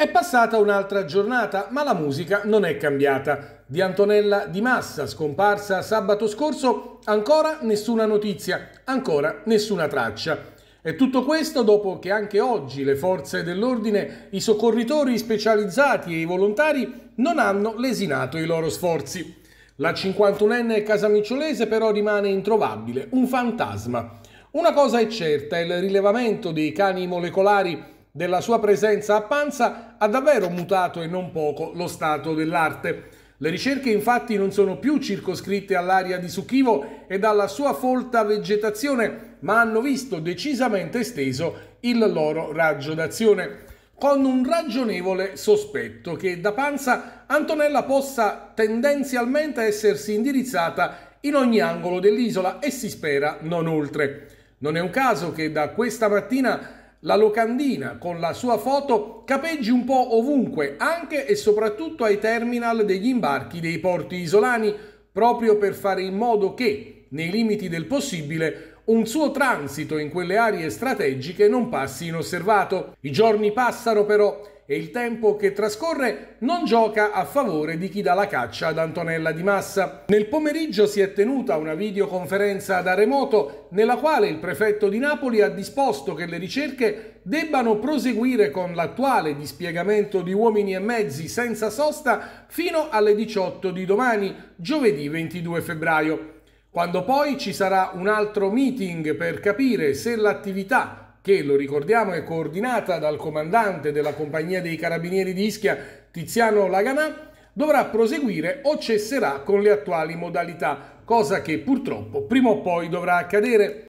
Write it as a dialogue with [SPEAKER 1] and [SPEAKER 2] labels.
[SPEAKER 1] È passata un'altra giornata, ma la musica non è cambiata. Di Antonella Di Massa, scomparsa sabato scorso, ancora nessuna notizia, ancora nessuna traccia. E tutto questo dopo che anche oggi le forze dell'ordine, i soccorritori specializzati e i volontari non hanno lesinato i loro sforzi. La 51enne casamicciolese però rimane introvabile, un fantasma. Una cosa è certa, il rilevamento dei cani molecolari della sua presenza a Panza ha davvero mutato e non poco lo stato dell'arte. Le ricerche infatti non sono più circoscritte all'area di Succhivo e alla sua folta vegetazione, ma hanno visto decisamente esteso il loro raggio d'azione, con un ragionevole sospetto che da panza Antonella possa tendenzialmente essersi indirizzata in ogni angolo dell'isola e si spera non oltre. Non è un caso che da questa mattina la locandina con la sua foto capeggi un po' ovunque, anche e soprattutto ai terminal degli imbarchi dei porti isolani, proprio per fare in modo che nei limiti del possibile, un suo transito in quelle aree strategiche non passi inosservato. I giorni passano però e il tempo che trascorre non gioca a favore di chi dà la caccia ad Antonella Di Massa. Nel pomeriggio si è tenuta una videoconferenza da remoto nella quale il prefetto di Napoli ha disposto che le ricerche debbano proseguire con l'attuale dispiegamento di uomini e mezzi senza sosta fino alle 18 di domani, giovedì 22 febbraio. Quando poi ci sarà un altro meeting per capire se l'attività che lo ricordiamo è coordinata dal comandante della compagnia dei carabinieri di Ischia, Tiziano Laganà, dovrà proseguire o cesserà con le attuali modalità, cosa che purtroppo prima o poi dovrà accadere.